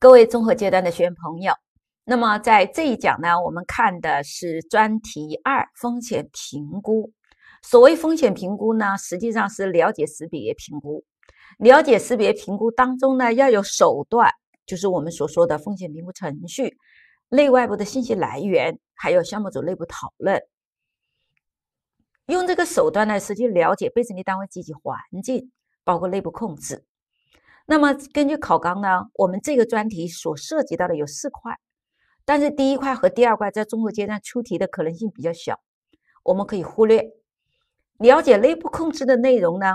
各位综合阶段的学员朋友，那么在这一讲呢，我们看的是专题二风险评估。所谓风险评估呢，实际上是了解识别评估。了解识别评估当中呢，要有手段，就是我们所说的风险评估程序、内外部的信息来源，还有项目组内部讨论。用这个手段呢，实际了解被审计单位及其环境，包括内部控制。那么根据考纲呢，我们这个专题所涉及到的有四块，但是第一块和第二块在综合阶段出题的可能性比较小，我们可以忽略。了解内部控制的内容呢，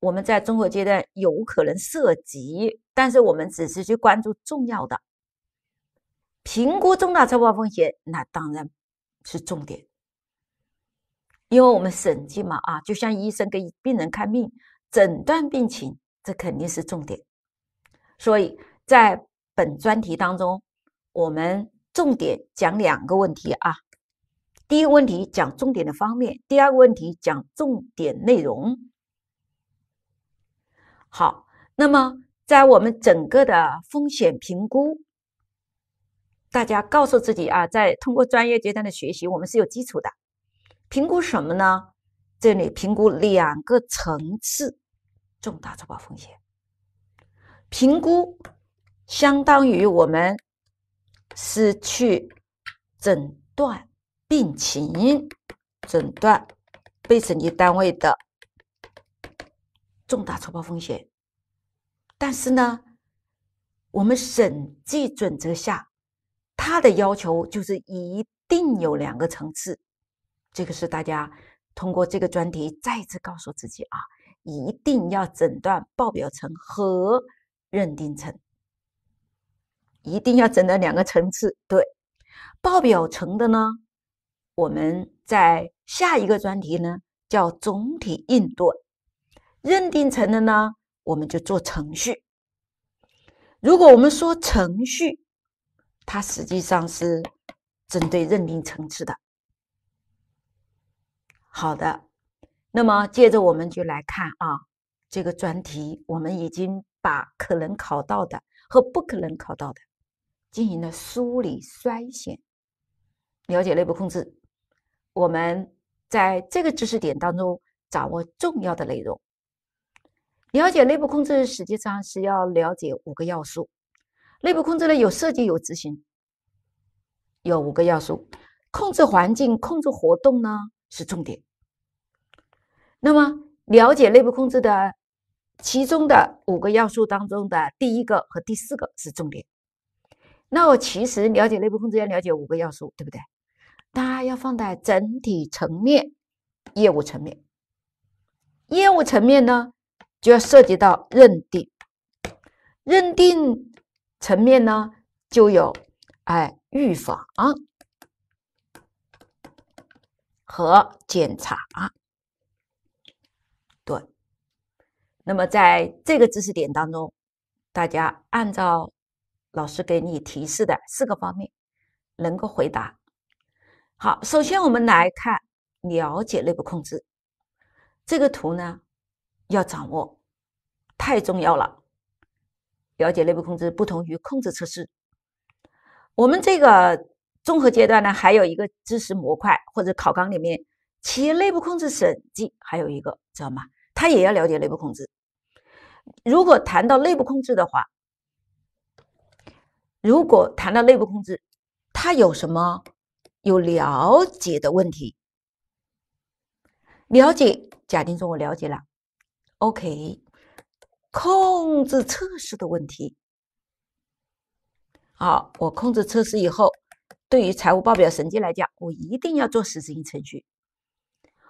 我们在综合阶段有可能涉及，但是我们只是去关注重要的。评估重大超报风险，那当然是重点，因为我们审计嘛啊，就像医生给病人看病，诊断病情。这肯定是重点，所以在本专题当中，我们重点讲两个问题啊。第一个问题讲重点的方面，第二个问题讲重点内容。好，那么在我们整个的风险评估，大家告诉自己啊，在通过专业阶段的学习，我们是有基础的。评估什么呢？这里评估两个层次。重大错报风险评估，相当于我们是去诊断病情，诊断被审计单位的重大错报风险。但是呢，我们审计准则下，它的要求就是一定有两个层次。这个是大家通过这个专题再次告诉自己啊。一定要诊断报表层和认定层，一定要诊断两个层次。对，报表层的呢，我们在下一个专题呢叫总体应对；认定层的呢，我们就做程序。如果我们说程序，它实际上是针对认定层次的。好的。那么，接着我们就来看啊，这个专题，我们已经把可能考到的和不可能考到的进行了梳理筛选。了解内部控制，我们在这个知识点当中掌握重要的内容。了解内部控制实际上是要了解五个要素。内部控制呢有设计有执行，有五个要素，控制环境、控制活动呢是重点。那么，了解内部控制的其中的五个要素当中的第一个和第四个是重点。那我其实了解内部控制要了解五个要素，对不对？当然要放在整体层面、业务层面。业务层面呢，就要涉及到认定；认定层面呢，就有哎预防和检查。那么在这个知识点当中，大家按照老师给你提示的四个方面，能够回答。好，首先我们来看了解内部控制。这个图呢要掌握，太重要了。了解内部控制不同于控制测试。我们这个综合阶段呢，还有一个知识模块或者考纲里面，企业内部控制审计还有一个，知道吗？它也要了解内部控制。如果谈到内部控制的话，如果谈到内部控制，它有什么有了解的问题？了解，假定说我了解了，OK，控制测试的问题。好，我控制测试以后，对于财务报表审计来讲，我一定要做实质性程序。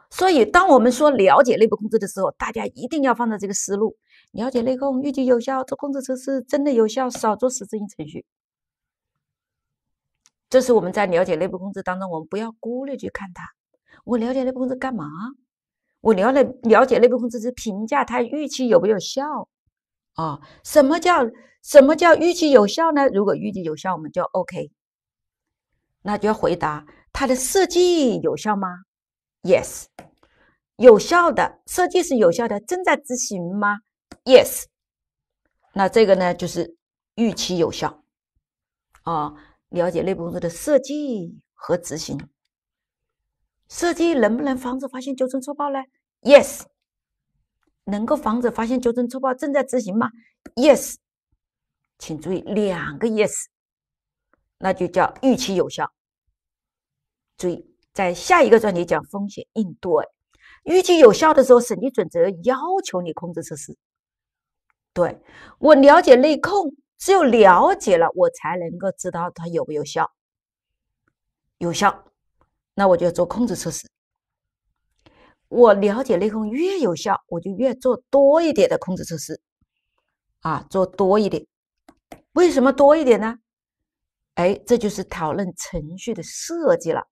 所以，当我们说了解内部控制的时候，大家一定要放在这个思路。了解内控，预计有效，做控制测试真的有效，少做实质性程序。这是我们在了解内部控制当中，我们不要孤立去看它。我了解内部控制干嘛？我了了了解内部控制是评价它预期有没有效啊？什么叫什么叫预期有效呢？如果预计有效，我们就 OK。那就要回答它的设计有效吗？Yes，有效的设计是有效的，正在执行吗？Yes，那这个呢就是预期有效啊。了解内部工作的设计和执行，设计能不能防止发现纠正错报呢？Yes，能够防止发现纠正错报正在执行吗？Yes，请注意两个 Yes，那就叫预期有效。注意，在下一个专题讲风险应对，预期有效的时候，审计准则要求你控制测试。对我了解内控，只有了解了，我才能够知道它有没有效。有效，那我就要做控制测试。我了解内控越有效，我就越做多一点的控制测试。啊，做多一点，为什么多一点呢？哎，这就是讨论程序的设计了。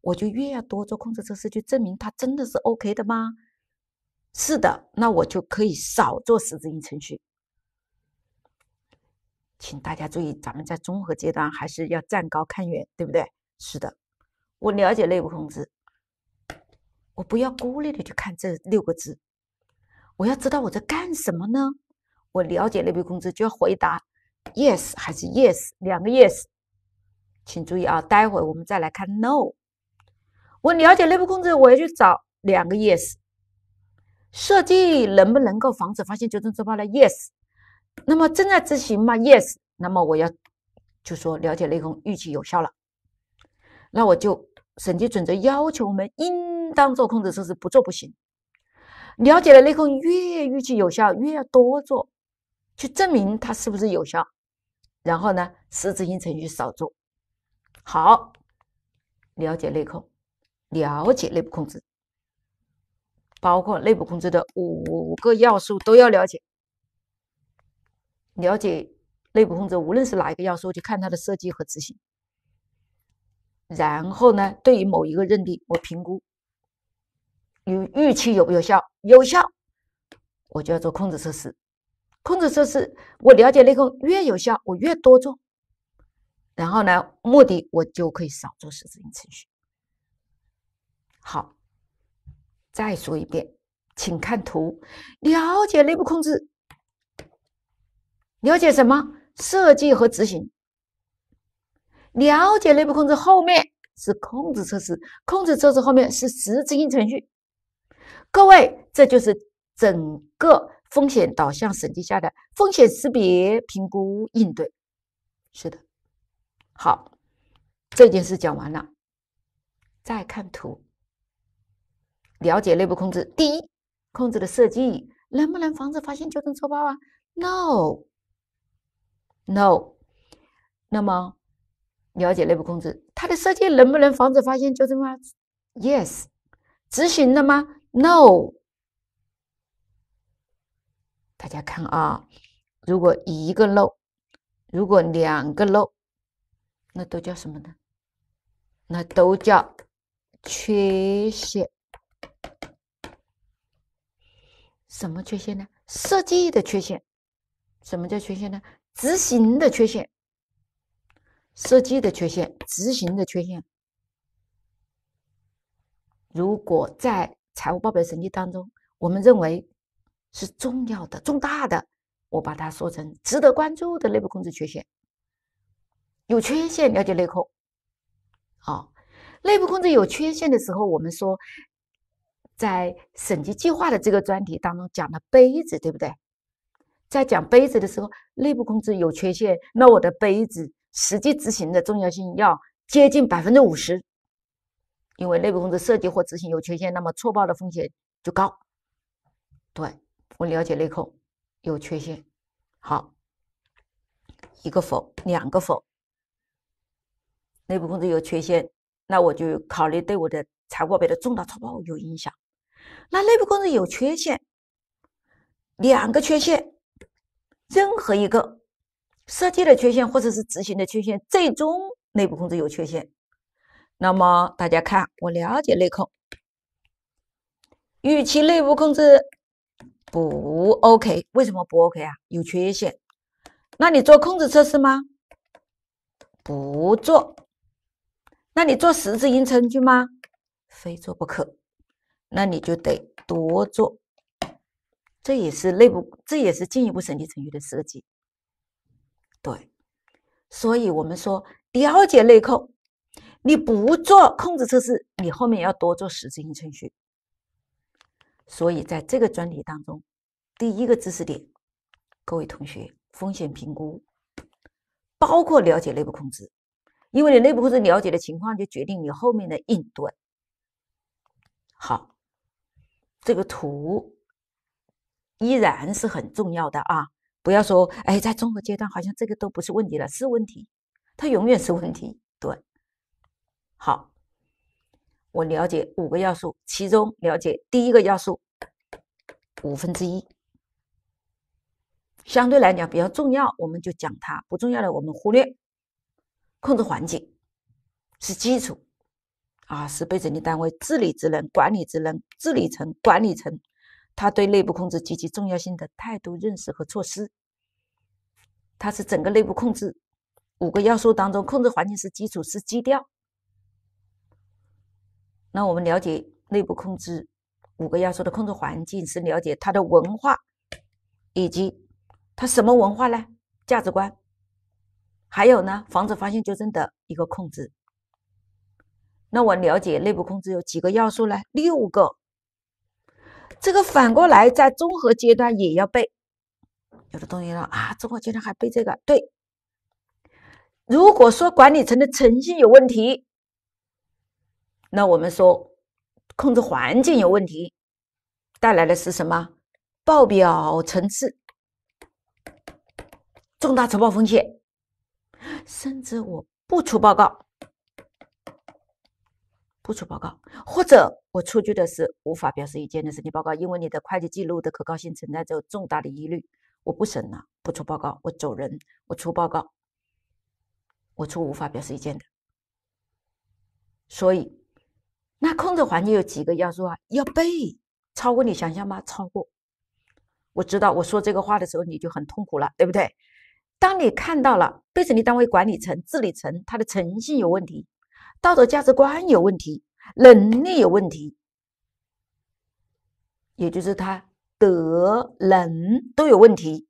我就越要多做控制测试，去证明它真的是 OK 的吗？是的，那我就可以少做实质性程序。请大家注意，咱们在综合阶段还是要站高看远，对不对？是的，我了解内部控制，我不要孤立的去看这六个字，我要知道我在干什么呢？我了解内部控制就要回答 yes 还是 yes 两个 yes。请注意啊，待会我们再来看 no。我了解内部控制，我要去找两个 yes。设计能不能够防止发现纠正错报呢？Yes。那么正在执行吗？Yes。那么我要就说了解内控，期有效了，那我就审计准则要求我们应当做控制措施，不做不行。了解了内控越预期有效，越要多做，去证明它是不是有效。然后呢，实质性程序少做。好，了解内控，了解内部控制。包括内部控制的五个要素都要了解，了解内部控制，无论是哪一个要素，就看它的设计和执行。然后呢，对于某一个认定，我评估有预期有不有效，有效，我就要做控制测试。控制测试，我了解内控越有效，我越多做。然后呢，目的我就可以少做实质性程序。好。再说一遍，请看图，了解内部控制，了解什么？设计和执行。了解内部控制，后面是控制测试，控制测试后面是实质性程序。各位，这就是整个风险导向审计下的风险识别、评估、应对。是的，好，这件事讲完了，再看图。了解内部控制，第一，控制的设计能不能防止发现纠正错报啊？No，No。那么，了解内部控制，它的设计能不能防止发现纠正啊？Yes，执行了吗？No。大家看啊，如果一个漏，如果两个漏，那都叫什么呢？那都叫缺陷。什么缺陷呢？设计的缺陷，什么叫缺陷呢？执行的缺陷，设计的缺陷，执行的缺陷。如果在财务报表审计当中，我们认为是重要的、重大的，我把它说成值得关注的内部控制缺陷。有缺陷，了解内控。好，内部控制有缺陷的时候，我们说。在审计计划的这个专题当中讲了杯子，对不对？在讲杯子的时候，内部控制有缺陷，那我的杯子实际执行的重要性要接近百分之五十，因为内部控制设计或执行有缺陷，那么错报的风险就高。对我了解内控有缺陷，好，一个否，两个否。内部控制有缺陷，那我就考虑对我的财务报表的重大错报有影响。那内部控制有缺陷，两个缺陷，任何一个设计的缺陷或者是执行的缺陷，最终内部控制有缺陷。那么大家看，我了解内控，预期内部控制不 OK，为什么不 OK 啊？有缺陷。那你做控制测试吗？不做。那你做十字音程序吗？非做不可。那你就得多做，这也是内部，这也是进一步审计程序的设计。对，所以我们说了解内控你不做控制测试，你后面要多做实质性程序。所以在这个专题当中，第一个知识点，各位同学，风险评估包括了解内部控制，因为你内部控制了解的情况，就决定你后面的应对。好。这个图依然是很重要的啊！不要说，哎，在综合阶段好像这个都不是问题了，是问题，它永远是问题。对，好，我了解五个要素，其中了解第一个要素五分之一，相对来讲比较重要，我们就讲它，不重要的我们忽略。控制环境是基础。啊，是被整计单位治理职能、管理职能、治理层、管理层，他对内部控制及其重要性的态度认识和措施。它是整个内部控制五个要素当中，控制环境是基础，是基调。那我们了解内部控制五个要素的控制环境，是了解它的文化，以及它什么文化呢？价值观，还有呢，防止发现纠正的一个控制。那我了解内部控制有几个要素呢？六个。这个反过来，在综合阶段也要背。有的同学说啊，综合阶段还背这个？对。如果说管理层的诚信有问题，那我们说控制环境有问题，带来的是什么？报表层次重大承报风险，甚至我不出报告。不出报告，或者我出具的是无法表示意见的审计报告，因为你的会计记录的可靠性存在着重大的疑虑，我不审了，不出报告，我走人，我出报告，我出无法表示意见的。所以，那控制环境有几个要素啊？要背，超过你想象吗？超过，我知道我说这个话的时候你就很痛苦了，对不对？当你看到了被审计单位管理层、治理层他的诚信有问题。道德价值观有问题，能力有问题，也就是他德能都有问题。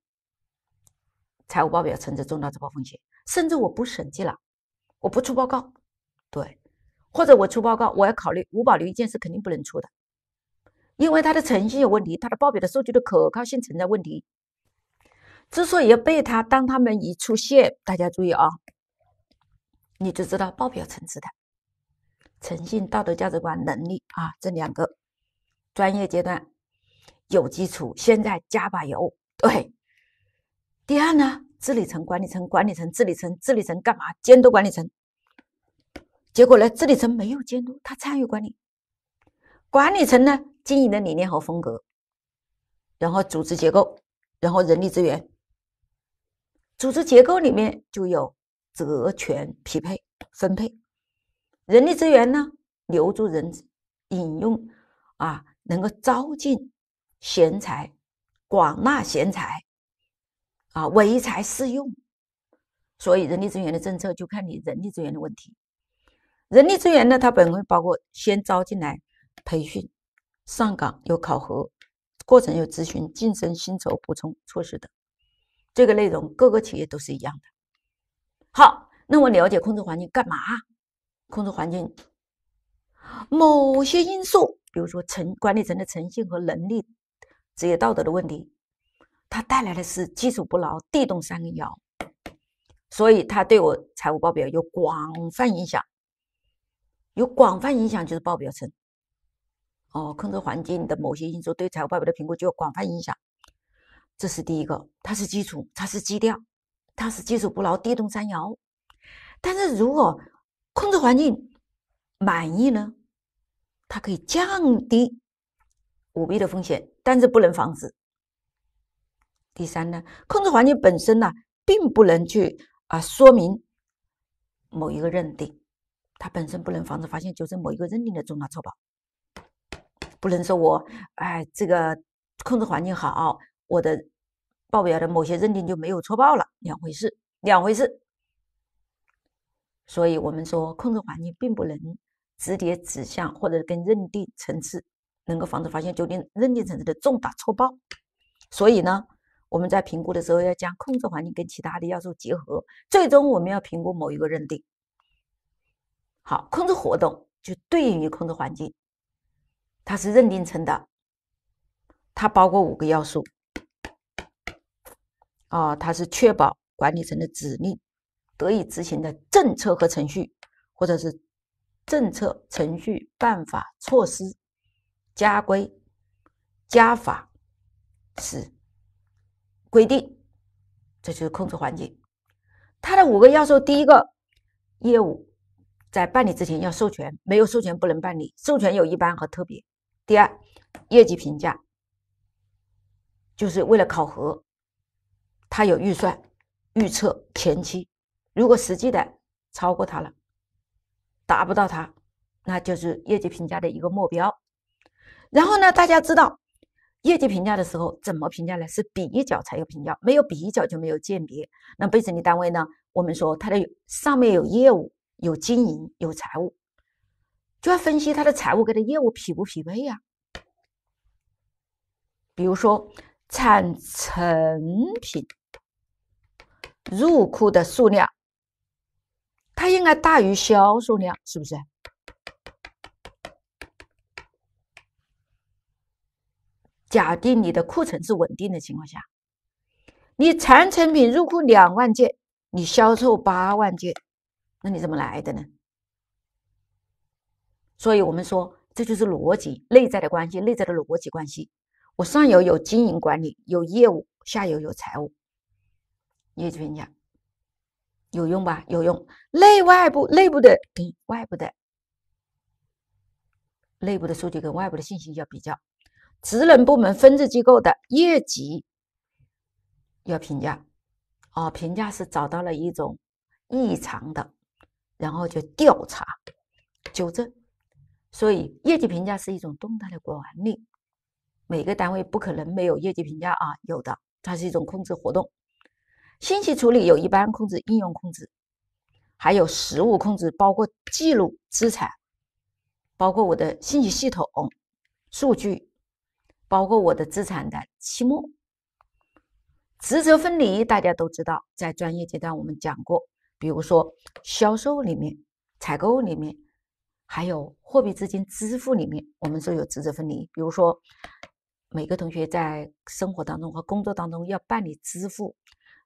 财务报表存在重大错报风险，甚至我不审计了，我不出报告，对，或者我出报告，我要考虑无保留意见是肯定不能出的，因为他的诚信有问题，他的报表的数据的可靠性存在问题。之所以要被他，当他们一出现，大家注意啊，你就知道报表层次的。诚信、道德价值观、能力啊，这两个专业阶段有基础，现在加把油。对，第二呢，治理层、管理层、管理层、治理层、治理层干嘛？监督管理层。结果呢，治理层没有监督，他参与管理。管理层呢，经营的理念和风格，然后组织结构，然后人力资源。组织结构里面就有责权匹配、分配。人力资源呢，留住人、引用啊，能够招进贤才，广纳贤才，啊，唯才适用。所以人力资源的政策就看你人力资源的问题。人力资源呢，它本会包括先招进来、培训、上岗有考核，过程有咨询、晋升、薪酬补充措施等这个内容，各个企业都是一样的。好，那我了解控制环境干嘛？控制环境某些因素，比如说成管理层的诚信和能力、职业道德的问题，它带来的是基础不牢，地动山摇，所以它对我财务报表有广泛影响。有广泛影响就是报表层哦，控制环境的某些因素对财务报表的评估就有广泛影响，这是第一个，它是基础，它是基调，它是基础不牢，地动山摇。但是如果控制环境满意呢，它可以降低舞弊的风险，但是不能防止。第三呢，控制环境本身呢，并不能去啊说明某一个认定，它本身不能防止发现纠正某一个认定的重大错报。不能说我哎，这个控制环境好，我的报表的某些认定就没有错报了，两回事，两回事。所以，我们说控制环境并不能直接指向或者跟认定层次能够防止发现究竟认定层次的重大错报。所以呢，我们在评估的时候要将控制环境跟其他的要素结合。最终，我们要评估某一个认定。好，控制活动就对应于控制环境，它是认定层的，它包括五个要素。啊，它是确保管理层的指令。可以执行的政策和程序，或者是政策、程序、办法、措施、家规、家法是规定，这就是控制环境。它的五个要素：第一个，业务在办理之前要授权，没有授权不能办理；授权有一般和特别。第二，业绩评价就是为了考核，它有预算、预测、前期。如果实际的超过它了，达不到它，那就是业绩评价的一个目标。然后呢，大家知道业绩评价的时候怎么评价呢？是比较才有评价，没有比较就没有鉴别。那被审计单位呢，我们说它的上面有业务、有经营、有财务，就要分析它的财务跟它业务匹不匹配呀？比如说产成品入库的数量。它应该大于销售量，是不是？假定你的库存是稳定的情况下，你产成品入库两万件，你销售八万件，那你怎么来的呢？所以我们说，这就是逻辑内在的关系，内在的逻辑关系。我上游有经营管理，有业务；下游有财务。业主评价。有用吧？有用。内外部，内部的跟外部的，内部的数据跟外部的信息要比较。职能部门、分支机构的业绩要评价。哦，评价是找到了一种异常的，然后就调查、纠正。所以，业绩评价是一种动态的管理。每个单位不可能没有业绩评价啊，有的。它是一种控制活动。信息处理有一般控制、应用控制，还有实物控制，包括记录资产，包括我的信息系统、数据，包括我的资产的期末。职责分离，大家都知道，在专业阶段我们讲过，比如说销售里面、采购里面，还有货币资金支付里面，我们说有职责分离。比如说，每个同学在生活当中和工作当中要办理支付。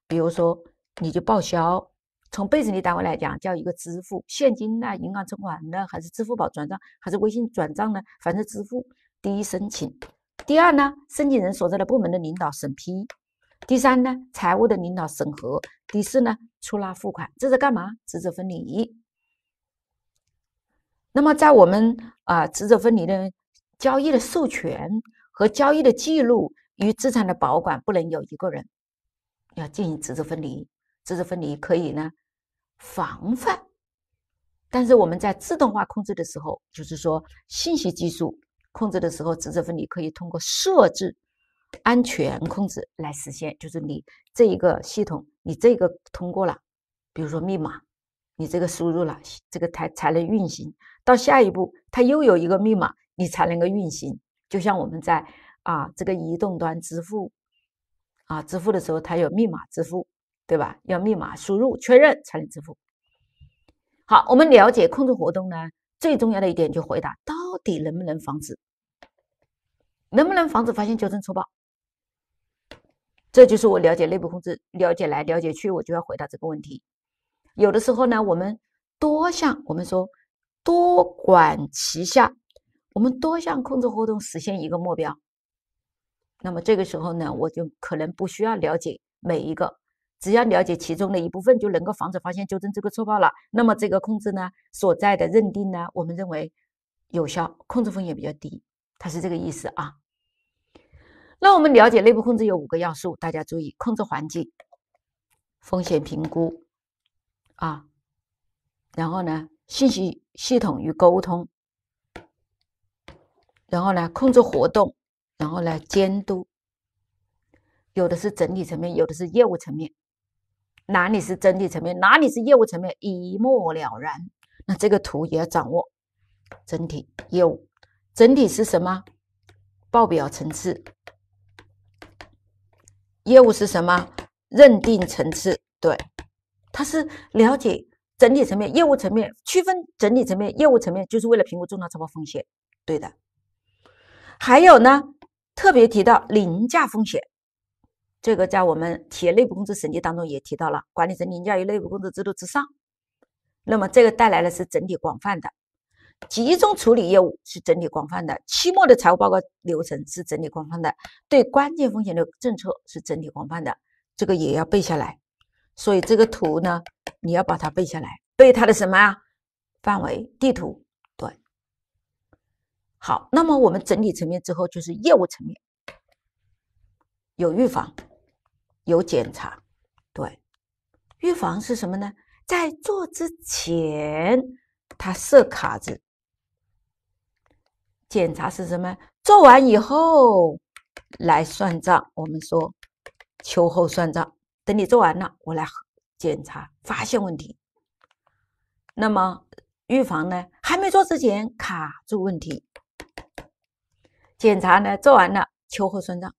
比如说，你就报销。从被审计单位来讲，叫一个支付，现金呢，银行存款呢，还是支付宝转账，还是微信转账呢？反正支付，第一申请，第二呢，申请人所在的部门的领导审批，第三呢，财务的领导审核，第四呢，出纳付款。这是干嘛？职责分离。那么，在我们啊职责分离的交易的授权和交易的记录与资产的保管不能有一个人。要进行职责分离，职责分离可以呢防范。但是我们在自动化控制的时候，就是说信息技术控制的时候，职责分离可以通过设置安全控制来实现。就是你这一个系统，你这个通过了，比如说密码，你这个输入了，这个才才能运行。到下一步，它又有一个密码，你才能够运行。就像我们在啊这个移动端支付。啊，支付的时候它有密码支付，对吧？要密码输入确认才能支付。好，我们了解控制活动呢，最重要的一点就回答到底能不能防止，能不能防止发现纠正错报。这就是我了解内部控制，了解来了解去，我就要回答这个问题。有的时候呢，我们多项，我们说多管齐下，我们多项控制活动实现一个目标。那么这个时候呢，我就可能不需要了解每一个，只要了解其中的一部分，就能够防止发现、纠正这个错报了。那么这个控制呢，所在的认定呢，我们认为有效，控制风险比较低，它是这个意思啊。那我们了解内部控制有五个要素，大家注意：控制环境、风险评估啊，然后呢，信息系统与沟通，然后呢，控制活动。然后来监督，有的是整体层面，有的是业务层面。哪里是整体层面，哪里是业务层面，一目了然。那这个图也要掌握。整体业务，整体是什么？报表层次。业务是什么？认定层次。对，它是了解整体层面、业务层面，区分整体层面、业务层面，就是为了评估重大错报风险。对的。还有呢？特别提到零价风险，这个在我们企业内部工资审计当中也提到了，管理层凌驾于内部工资制度之上。那么这个带来的是整体广泛的，集中处理业务是整体广泛的，期末的财务报告流程是整体广泛的，对关键风险的政策是整体广泛的，这个也要背下来。所以这个图呢，你要把它背下来，背它的什么啊？范围地图。好，那么我们整体层面之后就是业务层面，有预防，有检查，对，预防是什么呢？在做之前，它设卡子；检查是什么？做完以后来算账。我们说秋后算账，等你做完了，我来检查，发现问题。那么预防呢？还没做之前卡住问题。检查呢做完了，秋后算账，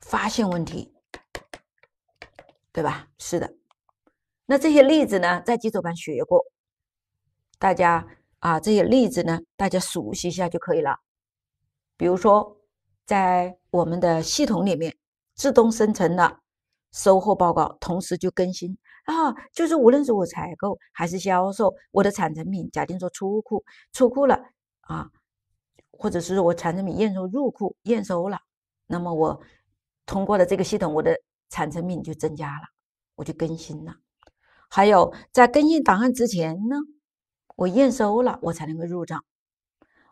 发现问题，对吧？是的。那这些例子呢，在基础班学过，大家啊，这些例子呢，大家熟悉一下就可以了。比如说，在我们的系统里面自动生成的收货报告，同时就更新啊。就是无论是我采购还是销售，我的产成品，假定做出库，出库了啊。或者是说我产成品验收入库验收了，那么我通过了这个系统，我的产成品就增加了，我就更新了。还有在更新档案之前呢，我验收了，我才能够入账。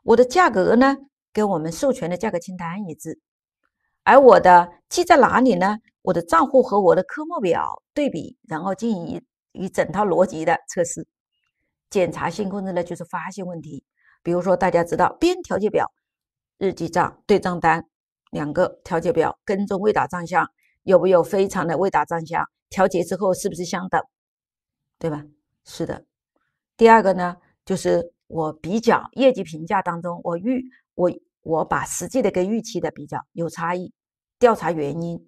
我的价格呢，跟我们授权的价格清单一致，而我的记在哪里呢？我的账户和我的科目表对比，然后进行一一整套逻辑的测试。检查性控制呢，就是发现问题。比如说，大家知道编调节表、日记账、对账单，两个调节表跟踪未达账项，有没有非常的未达账项？调节之后是不是相等？对吧？是的。第二个呢，就是我比较业绩评价当中，我预我我把实际的跟预期的比较有差异，调查原因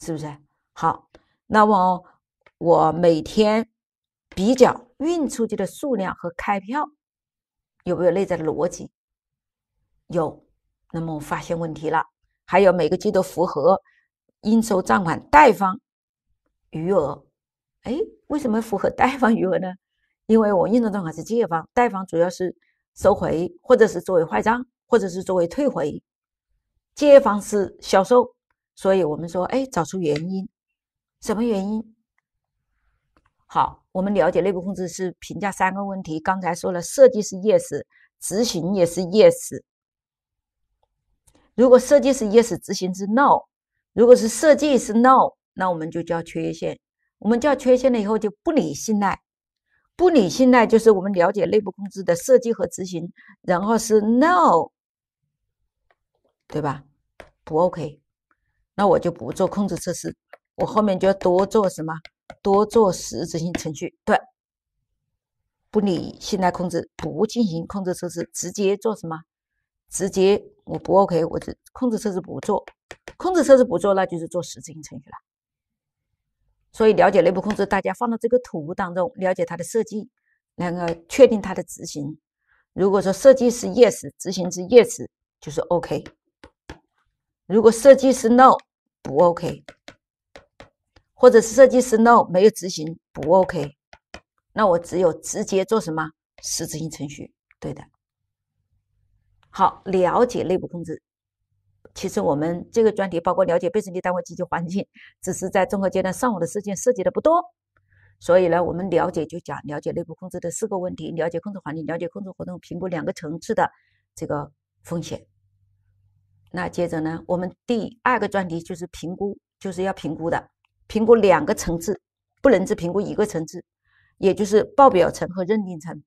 是不是？好，那么我每天比较运出去的数量和开票。有没有内在的逻辑？有，那么我发现问题了。还有每个季度符合应收账款贷方余额，哎，为什么符合贷方余额呢？因为我应收账款是借方，贷方主要是收回或者是作为坏账，或者是作为退回，借方是销售，所以我们说，哎，找出原因，什么原因？好。我们了解内部控制是评价三个问题，刚才说了，设计是 yes，执行也是 yes。如果设计是 yes，执行是 no，如果是设计是 no，那我们就叫缺陷。我们叫缺陷了以后就不理信赖，不理信赖就是我们了解内部控制的设计和执行，然后是 no，对吧？不 OK，那我就不做控制测试，我后面就要多做什么？多做实质性程序，对，不理性来控制，不进行控制测试，直接做什么？直接我不 OK，我只控制测试不做，控制测试不做，那就是做实质性程序了。所以了解内部控制，大家放到这个图当中，了解它的设计，然后确定它的执行。如果说设计是 Yes，执行是 Yes，就是 OK；如果设计是 No，不 OK。或者是设计师 no 没有执行不 OK，那我只有直接做什么实质性程序，对的。好，了解内部控制。其实我们这个专题包括了解被审计单位及其环境，只是在综合阶段上午的事卷涉及的不多，所以呢，我们了解就讲了解内部控制的四个问题，了解控制环境，了解控制活动，评估两个层次的这个风险。那接着呢，我们第二个专题就是评估，就是要评估的。评估两个层次，不能只评估一个层次，也就是报表层和认定层。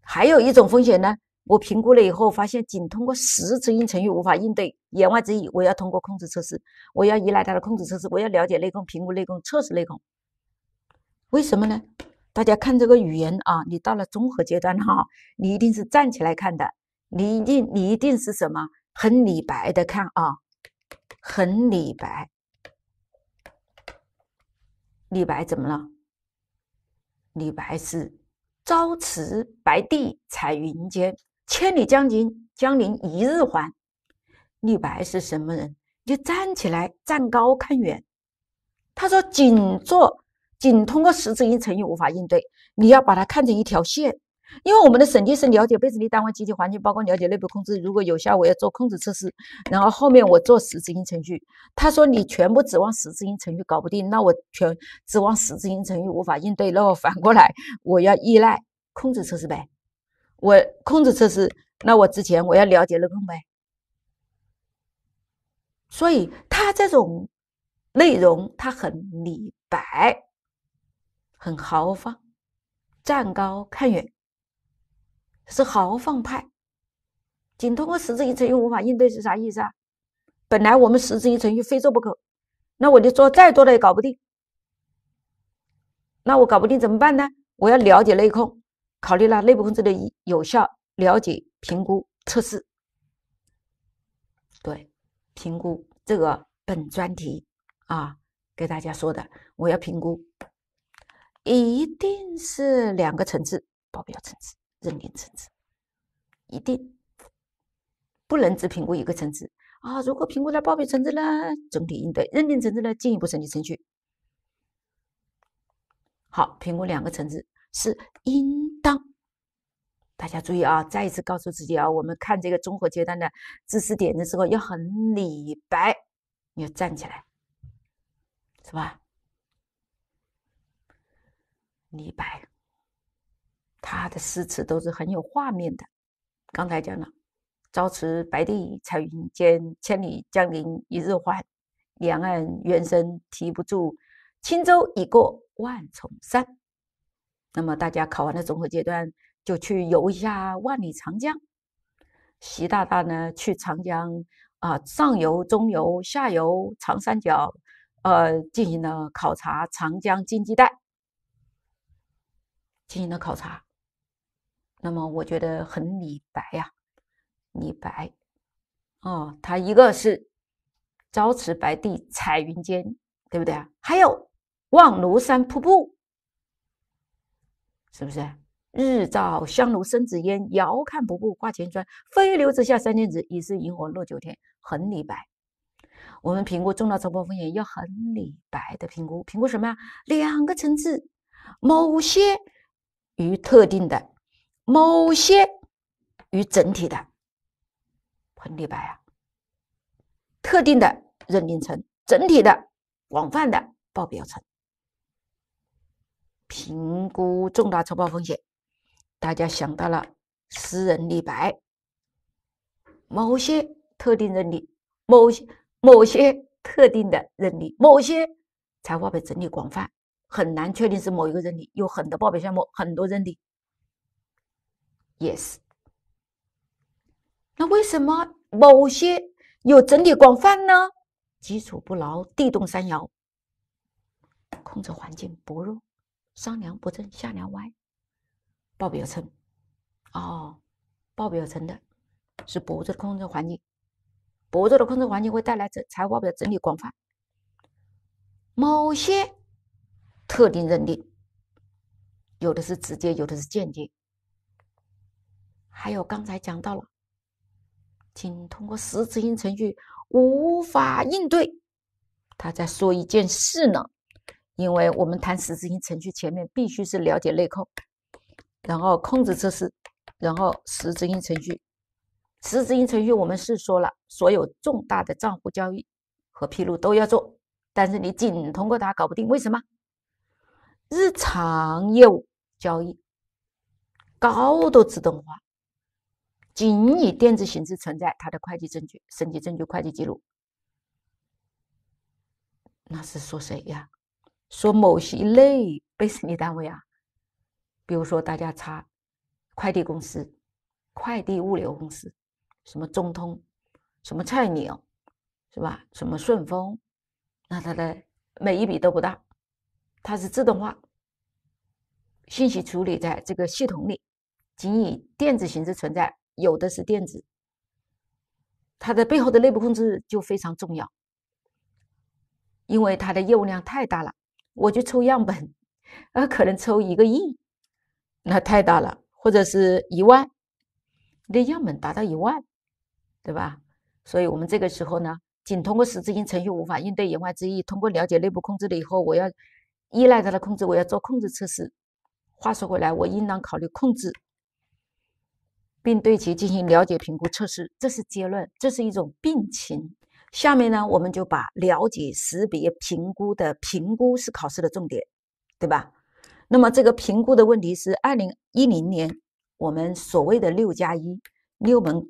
还有一种风险呢，我评估了以后发现，仅通过实质性程序无法应对。言外之意，我要通过控制测试，我要依赖它的控制测试，我要了解内控，评估内控，测试内控。为什么呢？大家看这个语言啊，你到了综合阶段哈，你一定是站起来看的，你一定你一定是什么很李白的看啊，很李白。李白怎么了？李白是朝辞白帝彩云间，千里江陵江陵一日还。李白是什么人？你就站起来，站高看远。他说：“仅做仅通过十字音成语无法应对，你要把它看成一条线。”因为我们的审计是了解被审计单位集体环境，包括了解内部控制。如果有效，我要做控制测试，然后后面我做实质性程序。他说你全部指望实质性程序搞不定，那我全指望实质性程序无法应对，那我反过来我要依赖控制测试呗。我控制测试，那我之前我要了解内部控所以他这种内容，他很李白，很豪放，站高看远。是豪放派，仅通过实质性程序无法应对是啥意思啊？本来我们实质性程序非做不可，那我就做再多的也搞不定，那我搞不定怎么办呢？我要了解内控，考虑了内部控制的有效，了解评估测试。对，评估这个本专题啊，给大家说的，我要评估，一定是两个层次，报表层次。认定层次，一定不能只评估一个层次啊！如果评估了报备层次呢，总体应对；认定层次呢，进一步审计程序。好，评估两个层次是应当。大家注意啊，再一次告诉自己啊，我们看这个综合阶段的知识点的时候要很李白，你要站起来，是吧？李白。他的诗词都是很有画面的。刚才讲了“朝辞白帝彩云间，千里江陵一日还，两岸猿声啼不住，轻舟已过万重山。”那么大家考完了综合阶段，就去游一下万里长江。习大大呢，去长江啊上游、中游、下游、长三角，呃，进行了考察，长江经济带进行了考察。那么我觉得很李白呀，李白，哦，他一个是朝辞白帝彩云间，对不对啊？还有《望庐山瀑布》，是不是？日照香炉生紫烟，遥看瀑布挂前川，飞流直下三千尺，疑是银河落九天。很李白。我们评估重大承包风险要很李白的评估，评估什么呀？两个层次，某些与特定的。某些与整体的彭丽白啊，特定的认定层，整体的广泛的报表层，评估重大承包风险，大家想到了诗人李白。某些特定认定，某些某些特定的认定，某些才报被整体广泛，很难确定是某一个认定，有很多报表项目，很多认定。yes。那为什么某些有整体广泛呢？基础不牢，地动山摇；控制环境薄弱，上梁不正下梁歪。报表层哦，报表层的是薄弱的控制环境，薄弱的控制环境会带来整财务报表整体广泛。某些特定认定，有的是直接，有的是间接。还有刚才讲到了，仅通过实质性程序无法应对。他在说一件事呢，因为我们谈实质性程序前面必须是了解内控，然后控制测试，然后实质性程序。实质性程序我们是说了，所有重大的账户交易和披露都要做，但是你仅通过它搞不定，为什么？日常业务交易高度自动化。仅以电子形式存在，它的会计证据、审计证据、会计记录，那是说谁呀？说某些类被审计单位啊？比如说大家查快递公司、快递物流公司，什么中通、什么菜鸟，是吧？什么顺丰，那它的每一笔都不大，它是自动化信息处理在这个系统里，仅以电子形式存在。有的是电子，它的背后的内部控制就非常重要，因为它的业务量太大了。我就抽样本，呃，可能抽一个亿，那太大了，或者是一万，你的样本达到一万，对吧？所以，我们这个时候呢，仅通过实质性程序无法应对言外之意。通过了解内部控制了以后，我要依赖它的控制，我要做控制测试。话说回来，我应当考虑控制。并对其进行了解、评估、测试，这是结论，这是一种病情。下面呢，我们就把了解、识别、评估的评估是考试的重点，对吧？那么这个评估的问题是，二零一零年我们所谓的六加一六门，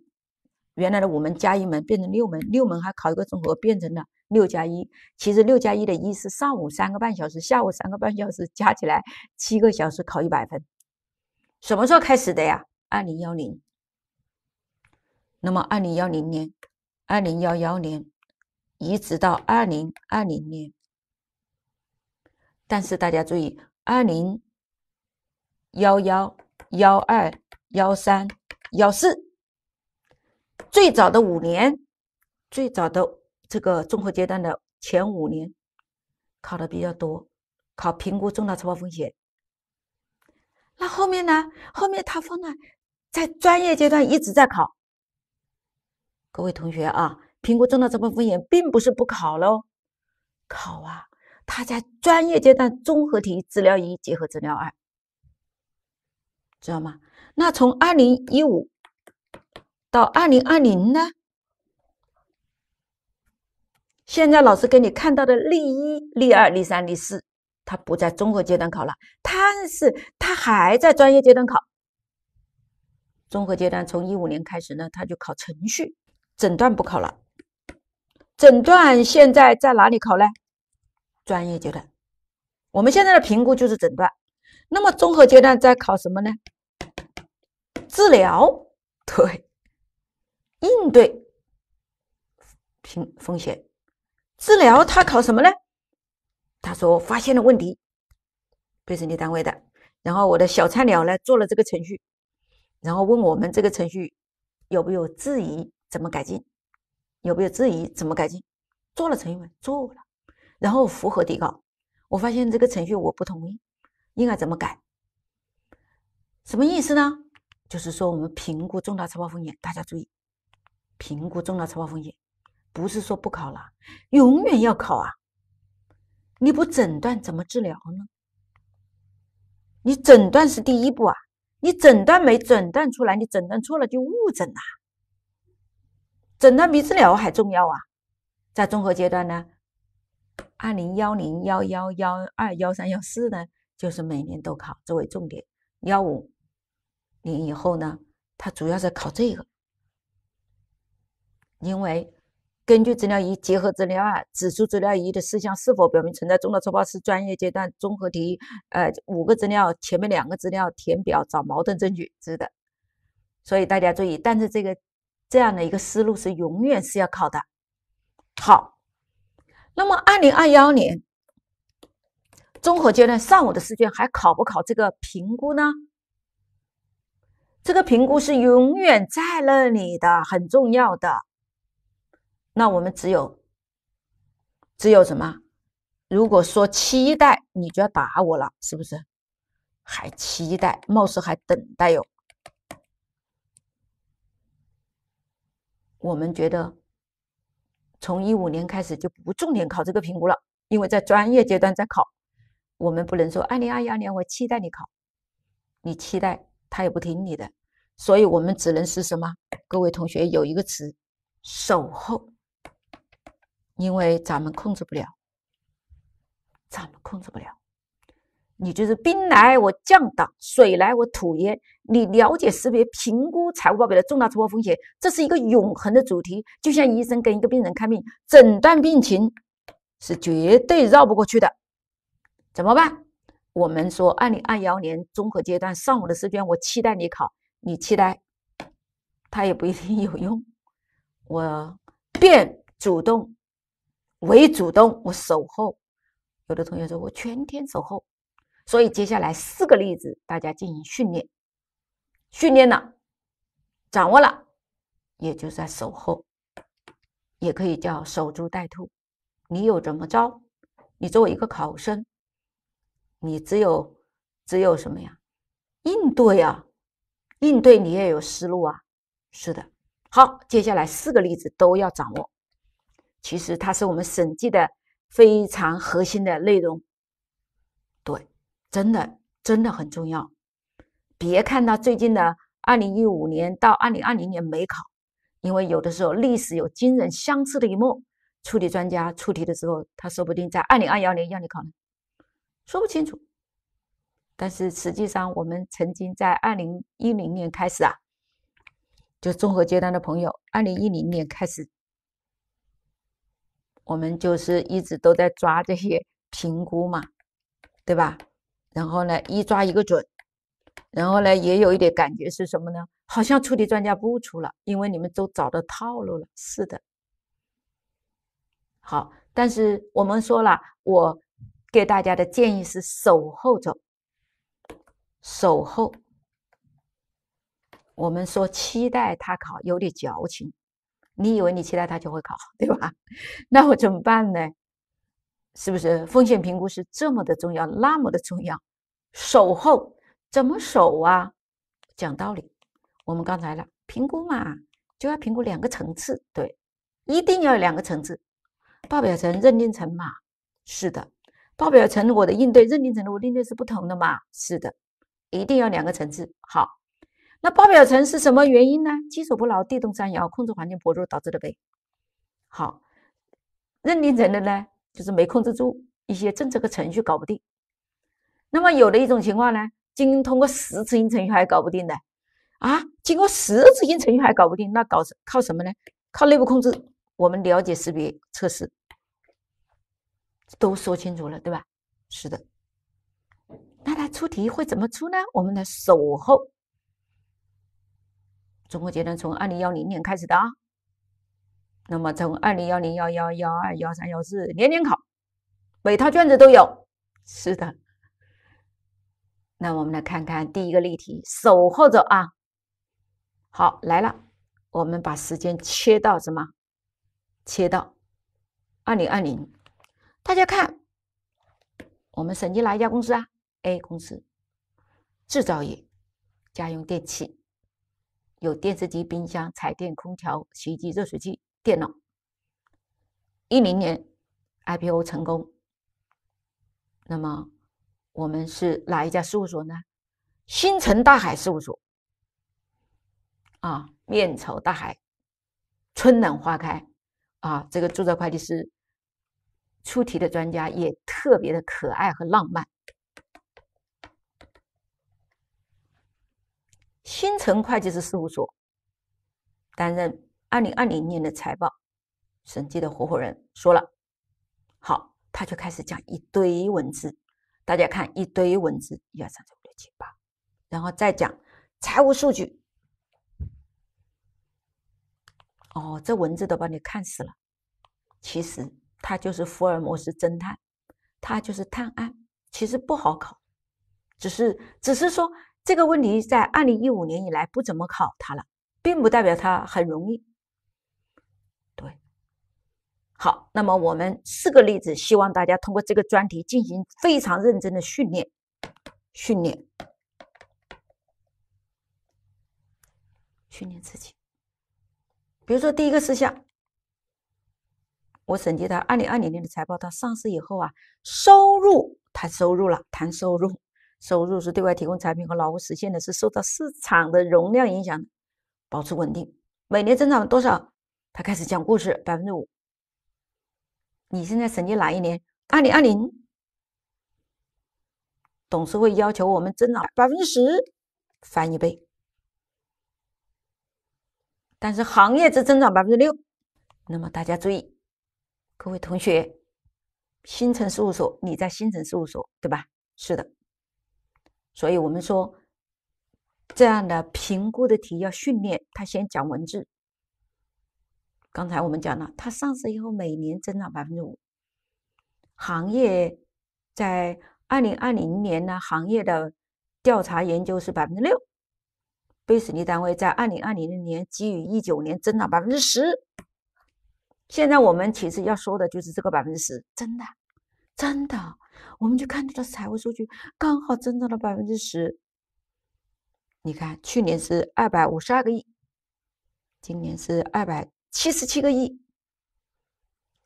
原来的五门加一门变成六门，六门还考一个综合，变成了六加一。其实六加一的一是上午三个半小时，下午三个半小时，加起来七个小时考一百分。什么时候开始的呀？二零幺零，那么二零幺零年、二零幺幺年，一直到二零二零年，但是大家注意，二零幺幺、幺二、幺三、幺四，最早的五年，最早的这个综合阶段的前五年，考的比较多，考评估重大突发风险。那后面呢？后面他放了。在专业阶段一直在考，各位同学啊，评估重大这部风险并不是不考喽，考啊，他在专业阶段综合题、资料一结合资料二，知道吗？那从二零一五到二零二零呢？现在老师给你看到的例一、例二、例三、例四，他不在综合阶段考了，但是他还在专业阶段考。综合阶段从一五年开始呢，他就考程序，诊断不考了。诊断现在在哪里考呢？专业阶段，我们现在的评估就是诊断。那么综合阶段在考什么呢？治疗，对，应对，评风险。治疗他考什么呢？他说发现了问题，被审计单位的。然后我的小菜鸟呢做了这个程序。然后问我们这个程序有没有质疑，怎么改进？有没有质疑，怎么改进？做了陈序文做了，然后符合底稿。我发现这个程序我不同意，应该怎么改？什么意思呢？就是说我们评估重大迟报风险，大家注意，评估重大迟报风险不是说不考了，永远要考啊！你不诊断怎么治疗呢？你诊断是第一步啊！你诊断没诊断出来，你诊断错了就误诊了。诊断比治疗还重要啊！在综合阶段呢，二零幺零幺幺幺二幺三幺四呢，就是每年都考作为重点。幺五年以后呢，它主要在考这个，因为。根据资料一结合资料二，指出资料一的事项是否表明存在重大错报是专业阶段综合题。呃，五个资料前面两个资料填表找矛盾证据，是的。所以大家注意，但是这个这样的一个思路是永远是要考的。好，那么二零二幺年综合阶段上午的试卷还考不考这个评估呢？这个评估是永远在那里的，很重要的。那我们只有只有什么？如果说期待，你就要打我了，是不是？还期待？貌似还等待哟。我们觉得，从一五年开始就不重点考这个评估了，因为在专业阶段在考，我们不能说二零二一年我期待你考，你期待他也不听你的，所以我们只能是什么？各位同学有一个词：守候。因为咱们控制不了，咱们控制不了。你就是兵来我将挡，水来我土淹。你了解、识别、评估财务报表的重大突破风险，这是一个永恒的主题。就像医生跟一个病人看病，诊断病情是绝对绕不过去的。怎么办？我们说，二零二幺年综合阶段上午的试卷，我期待你考，你期待，它也不一定有用。我变主动。为主动，我守候。有的同学说，我全天守候。所以接下来四个例子，大家进行训练。训练了，掌握了，也就在守候，也可以叫守株待兔。你有怎么着？你作为一个考生，你只有只有什么呀？应对呀，应对你也有思路啊。是的。好，接下来四个例子都要掌握。其实它是我们审计的非常核心的内容，对，真的真的很重要。别看到最近的二零一五年到二零二零年没考，因为有的时候历史有惊人相似的一幕，出题专家出题的时候，他说不定在二零二幺年要你考呢，说不清楚。但是实际上，我们曾经在二零一零年开始啊，就综合阶段的朋友，二零一零年开始。我们就是一直都在抓这些评估嘛，对吧？然后呢，一抓一个准。然后呢，也有一点感觉是什么呢？好像出题专家不出了，因为你们都找到套路了。是的。好，但是我们说了，我给大家的建议是守候着，守候。我们说期待他考，有点矫情。你以为你期待他就会考，对吧？那我怎么办呢？是不是风险评估是这么的重要，那么的重要？守候怎么守啊？讲道理，我们刚才了，评估嘛，就要评估两个层次，对，一定要两个层次，报表层、认定层嘛。是的，报表层我的应对，认定层的我应对是不同的嘛？是的，一定要两个层次。好。那报表层是什么原因呢？基础不牢，地动山摇，控制环境薄弱导致的呗。好，认定层的呢，就是没控制住一些政策和程序搞不定。那么有的一种情况呢，经通过实质性程序还搞不定的啊，经过实质性程序还搞不定，那搞靠什么呢？靠内部控制。我们了解、识别、测试，都说清楚了，对吧？是的。那他出题会怎么出呢？我们的守候。综合阶段从二零幺零年开始的啊，那么从二零幺零、幺幺、幺二、幺三、幺四年年考，每套卷子都有，是的。那我们来看看第一个例题，守候着啊。好，来了，我们把时间切到什么？切到二零二零。大家看，我们审计哪一家公司啊？A 公司，制造业，家用电器。有电视机、冰箱、彩电、空调、洗衣机、热水器、电脑。一零年 IPO 成功。那么我们是哪一家事务所呢？星辰大海事务所。啊，面朝大海，春暖花开。啊，这个注册会计师出题的专家也特别的可爱和浪漫。新城会计师事务所担任二零二零年的财报审计的合伙人说了，好，他就开始讲一堆文字，大家看一堆文字，一二三四五六七八，然后再讲财务数据。哦，这文字都把你看死了。其实他就是福尔摩斯侦探，他就是探案。其实不好考，只是只是说。这个问题在二零一五年以来不怎么考它了，并不代表它很容易。对，好，那么我们四个例子，希望大家通过这个专题进行非常认真的训练、训练、训练自己。比如说第一个事项，我审计的二零二零年的财报，它上市以后啊，收入它收入了，谈收入。收入是对外提供产品和劳务实现的，是受到市场的容量影响，保持稳定，每年增长多少？他开始讲故事，百分之五。你现在审计哪一年？二零二零，董事会要求我们增长百分之十，翻一倍。但是行业只增长百分之六，那么大家注意，各位同学，新城事务所，你在新城事务所对吧？是的。所以我们说，这样的评估的题要训练他先讲文字。刚才我们讲了，它上市以后每年增长百分之五，行业在二零二零年呢，行业的调查研究是百分之六，被审计单位在二零二零年基于一九年增长百分之十。现在我们其实要说的就是这个百分之十，真的，真的。我们就看到的财务数据刚好增长了百分之十。你看，去年是二百五十二个亿，今年是二百七十七个亿，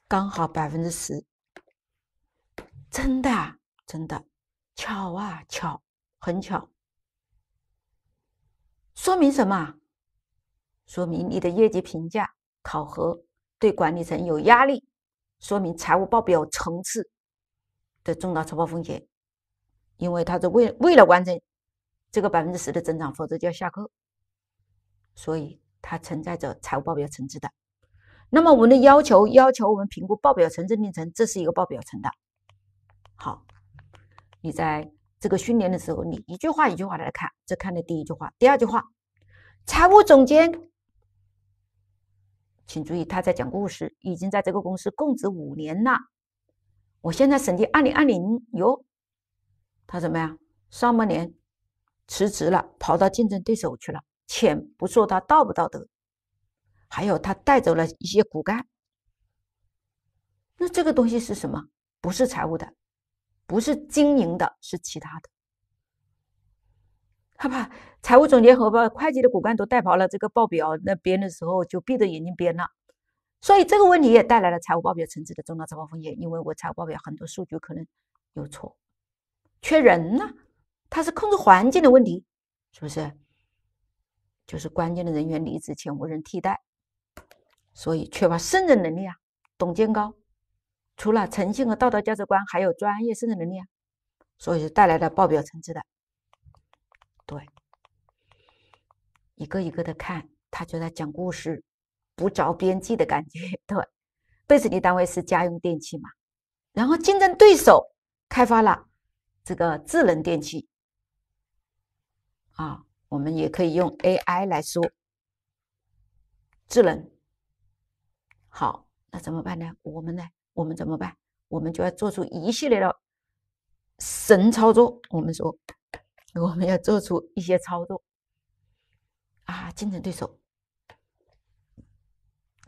刚好百分之十，真的真的巧啊巧，很巧。说明什么？说明你的业绩评价考核对管理层有压力，说明财务报表层次。的重大超报风险，因为他是为为了完成这个百分之十的增长，否则就要下课，所以它存在着财务报表层次的。那么我们的要求要求我们评估报表层次、认定层，这是一个报表层的。好，你在这个训练的时候，你一句话一句话来看，这看的第一句话，第二句话，财务总监，请注意他在讲故事，已经在这个公司供职五年了。我现在审计二零二零，哟，他怎么样？上半年辞职了，跑到竞争对手去了，且不说他道不道德？还有他带走了一些骨干，那这个东西是什么？不是财务的，不是经营的，是其他的。他把财务总监和把会计的骨干都带跑了，这个报表那编的时候就闭着眼睛编了。所以这个问题也带来了财务报表层次的重大财报风险，因为我财务报表很多数据可能有错，缺人呢，它是控制环境的问题，是不是？就是关键的人员离职且无人替代，所以缺乏胜任能力啊。董建高除了诚信和道德价值观，还有专业胜任能力啊，所以带来了报表层次的，对，一个一个的看，他就在讲故事。不着边际的感觉，对，贝斯的单位是家用电器嘛？然后竞争对手开发了这个智能电器，啊，我们也可以用 AI 来说智能。好，那怎么办呢？我们呢？我们怎么办？我们就要做出一系列的神操作。我们说，我们要做出一些操作啊，竞争对手。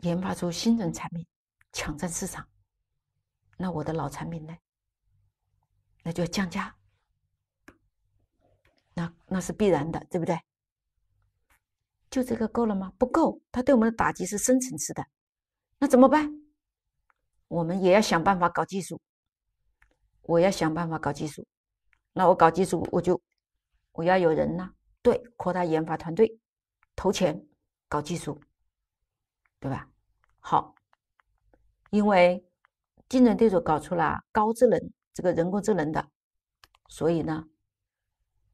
研发出新产品，抢占市场。那我的老产品呢？那就降价。那那是必然的，对不对？就这个够了吗？不够，它对我们的打击是深层次的。那怎么办？我们也要想办法搞技术。我要想办法搞技术。那我搞技术，我就我要有人呐。对，扩大研发团队，投钱搞技术。对吧？好，因为竞争对手搞出了高智能这个人工智能的，所以呢，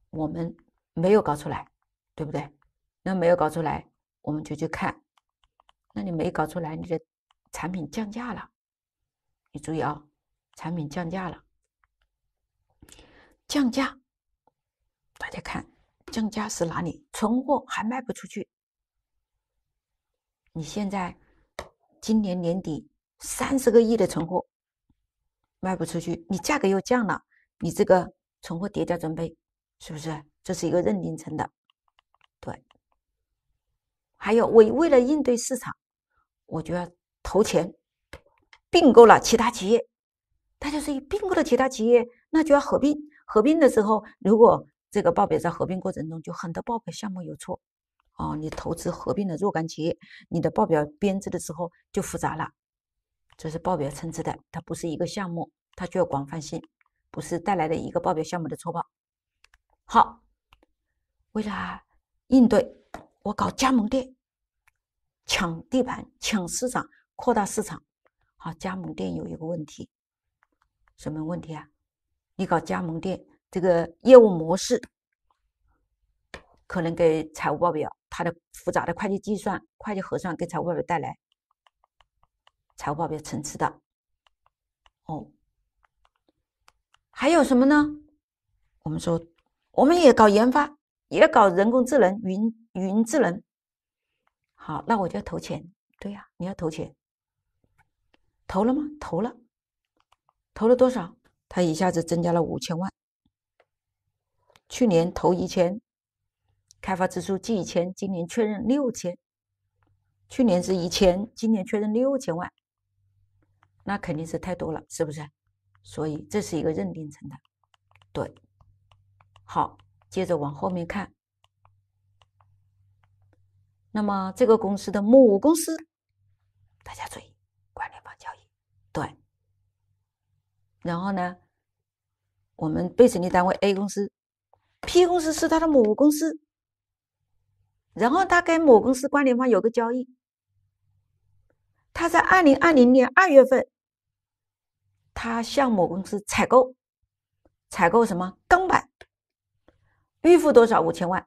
我们没有搞出来，对不对？那没有搞出来，我们就去看，那你没搞出来，你的产品降价了，你注意啊，产品降价了，降价，大家看，降价是哪里？存货还卖不出去。你现在今年年底三十个亿的存货卖不出去，你价格又降了，你这个存货叠加准备是不是？这是一个认定层的，对。还有我为了应对市场，我就要投钱并购了其他企业，那就是并购了其他企业，那就要合并。合并的时候，如果这个报表在合并过程中，就很多报表项目有错。哦，你投资合并了若干企业，你的报表编制的时候就复杂了。这是报表层次的，它不是一个项目，它具有广泛性，不是带来的一个报表项目的错报。好，为了应对我搞加盟店，抢地盘、抢市场、扩大市场。好，加盟店有一个问题，什么问题啊？你搞加盟店这个业务模式，可能给财务报表。它的复杂的会计计算、会计核算给财务报表带来财务报表层次的哦，还有什么呢？我们说我们也搞研发，也搞人工智能、云云智能。好，那我就要投钱，对呀，你要投钱，投了吗？投了，投了多少？他一下子增加了五千万，去年投一千。开发支出记一千，今年确认六千，去年是一千，今年确认六千万，那肯定是太多了，是不是？所以这是一个认定承担，对。好，接着往后面看，那么这个公司的母公司，大家注意关联方交易，对。然后呢，我们被审计单位 A 公司，P 公司是它的母公司。然后他跟某公司关联方有个交易，他在二零二零年二月份，他向某公司采购，采购什么钢板，预付多少五千万，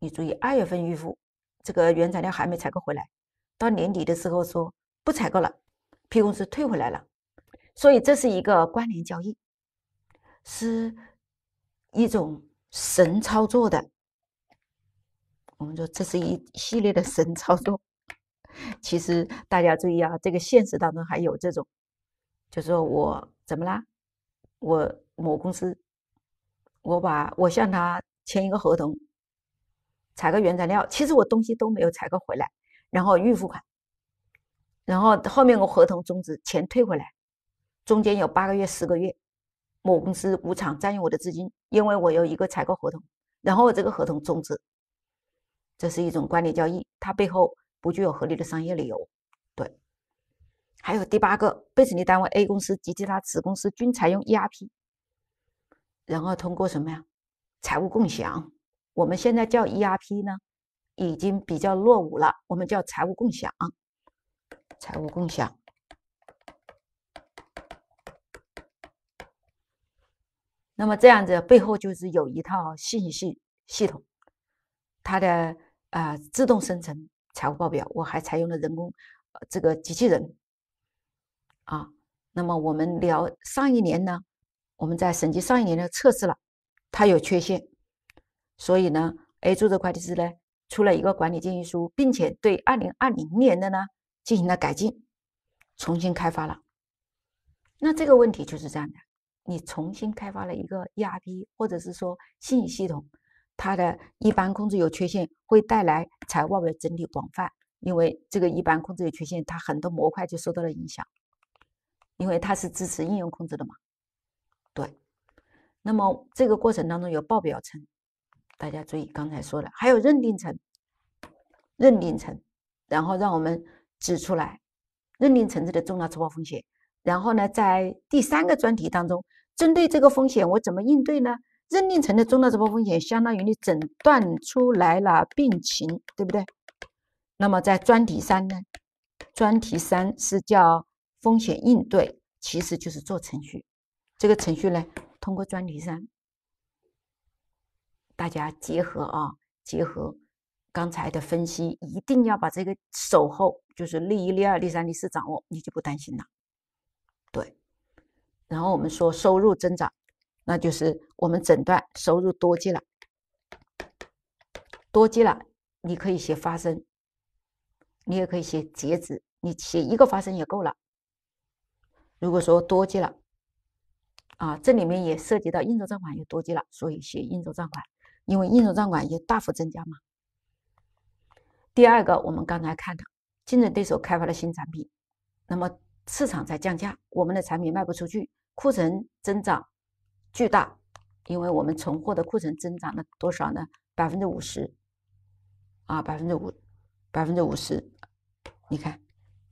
你注意二月份预付，这个原材料还没采购回来，到年底的时候说不采购了，P 公司退回来了，所以这是一个关联交易，是一种神操作的。我们说这是一系列的神操作。其实大家注意啊，这个现实当中还有这种，就是说我怎么啦？我某公司，我把我向他签一个合同，采购原材料，其实我东西都没有采购回来，然后预付款，然后后面我合同终止，钱退回来，中间有八个月、十个月，某公司无偿占用我的资金，因为我有一个采购合同，然后这个合同终止。这是一种关联交易，它背后不具有合理的商业理由。对，还有第八个，被审计单位 A 公司及其他子公司均采用 ERP，然后通过什么呀？财务共享。我们现在叫 ERP 呢，已经比较落伍了，我们叫财务共享。财务共享。那么这样子背后就是有一套信息系统，它的。啊，自动生成财务报表，我还采用了人工，这个机器人啊。那么我们聊上一年呢，我们在审计上一年的测试了，它有缺陷，所以呢，A 注册会计师呢出了一个管理建议书，并且对二零二零年的呢进行了改进，重新开发了。那这个问题就是这样的，你重新开发了一个 ERP 或者是说信息系统。它的一般控制有缺陷，会带来财报表整体广泛，因为这个一般控制有缺陷，它很多模块就受到了影响，因为它是支持应用控制的嘛。对，那么这个过程当中有报表层，大家注意刚才说了，还有认定层，认定层，然后让我们指出来认定层次的重大错报风险，然后呢，在第三个专题当中，针对这个风险，我怎么应对呢？认定成的中到直播风险，相当于你诊断出来了病情，对不对？那么在专题三呢？专题三是叫风险应对，其实就是做程序。这个程序呢，通过专题三，大家结合啊，结合刚才的分析，一定要把这个守候，就是例一、例二、例三、例四掌握，你就不担心了。对。然后我们说收入增长。那就是我们诊断收入多计了，多计了，你可以写发生，你也可以写截止，你写一个发生也够了。如果说多计了，啊，这里面也涉及到应收账款有多计了，所以写应收账款，因为应收账款也大幅增加嘛。第二个，我们刚才看的竞争对手开发了新产品，那么市场在降价，我们的产品卖不出去，库存增长。巨大，因为我们存货的库存增长了多少呢？百分之五十，啊，百分之五，百分之五十。你看，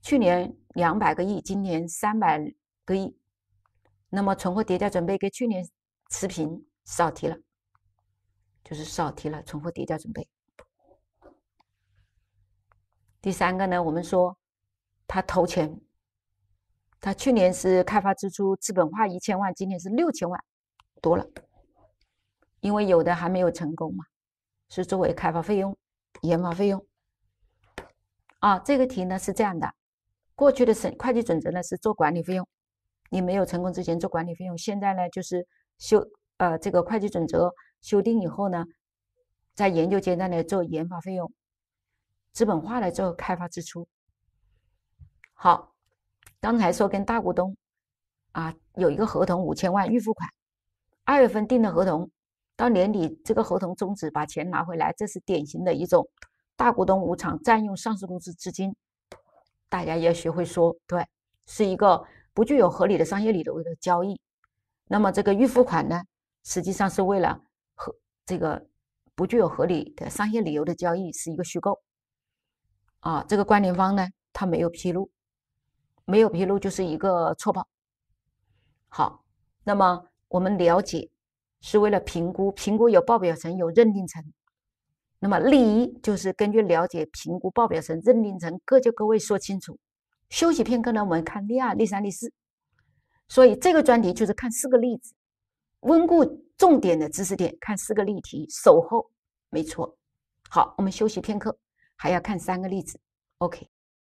去年两百个亿，今年三百个亿，那么存货叠加准备跟去年持平，少提了，就是少提了存货叠加准备。第三个呢，我们说他投钱，他去年是开发支出资本化一千万，今年是六千万。多了，因为有的还没有成功嘛，是作为开发费用、研发费用啊。这个题呢是这样的，过去的审会计准则呢是做管理费用，你没有成功之前做管理费用。现在呢就是修呃这个会计准则修订以后呢，在研究阶段呢做研发费用，资本化了做开发支出。好，刚才说跟大股东啊有一个合同五千万预付款。二月份订的合同，到年底这个合同终止，把钱拿回来，这是典型的一种大股东无偿占用上市公司资金。大家也要学会说，对，是一个不具有合理的商业理由的交易。那么这个预付款呢，实际上是为了和这个不具有合理的商业理由的交易是一个虚构。啊，这个关联方呢，他没有披露，没有披露就是一个错报。好，那么。我们了解是为了评估，评估有报表层有认定层。那么例一就是根据了解评估报表层认定层各就各位说清楚。休息片刻呢，我们看例二、例三、例四。所以这个专题就是看四个例子，温故重点的知识点，看四个例题，守候没错。好，我们休息片刻，还要看三个例子。OK。